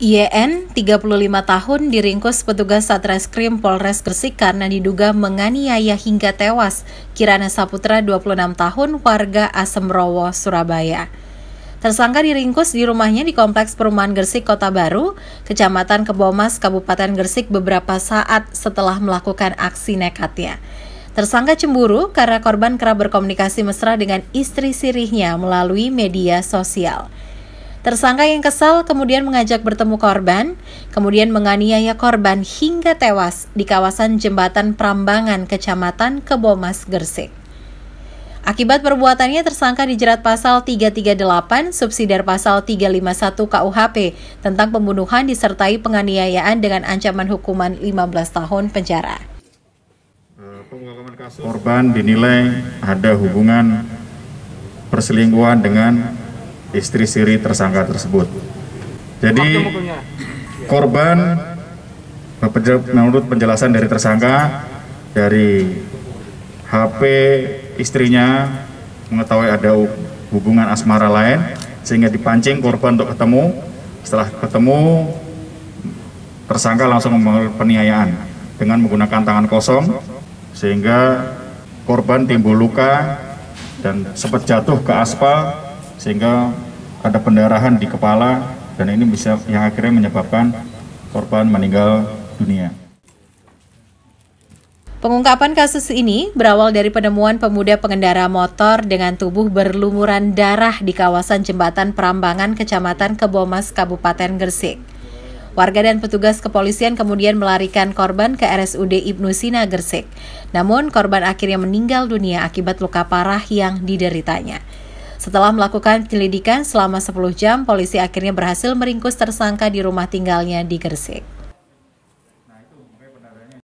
IEN, 35 tahun, diringkus petugas Satreskrim Polres Gresik karena diduga menganiaya hingga tewas Kirana Saputra, 26 tahun, warga Asemrowo, Surabaya. Tersangka diringkus di rumahnya di Kompleks Perumahan Gresik Kota Baru, Kecamatan Kebomas, Kabupaten Gresik beberapa saat setelah melakukan aksi nekatnya. Tersangka cemburu karena korban kerap berkomunikasi mesra dengan istri sirihnya melalui media sosial. Tersangka yang kesal kemudian mengajak bertemu korban, kemudian menganiaya korban hingga tewas di kawasan jembatan Prambangan, Kecamatan Kebomas, Gersik. Akibat perbuatannya tersangka dijerat pasal 338 subsidiar pasal 351 KUHP tentang pembunuhan disertai penganiayaan dengan ancaman hukuman 15 tahun penjara. Eh, korban dinilai ada hubungan perselingkuhan dengan istri siri tersangka tersebut. Jadi korban menurut penjelasan dari tersangka dari HP istrinya mengetahui ada hubungan asmara lain sehingga dipancing korban untuk ketemu setelah ketemu tersangka langsung melakukan peniayaan dengan menggunakan tangan kosong sehingga korban timbul luka dan sempat jatuh ke aspal sehingga ada pendarahan di kepala dan ini bisa yang akhirnya menyebabkan korban meninggal dunia. Pengungkapan kasus ini berawal dari penemuan pemuda pengendara motor dengan tubuh berlumuran darah di kawasan jembatan Perambangan, Kecamatan Kebomas, Kabupaten Gresik. Warga dan petugas kepolisian kemudian melarikan korban ke RSUD Ibnu Sina Gresik. Namun korban akhirnya meninggal dunia akibat luka parah yang dideritanya. Setelah melakukan penyelidikan selama 10 jam, polisi akhirnya berhasil meringkus tersangka di rumah tinggalnya di Gresik.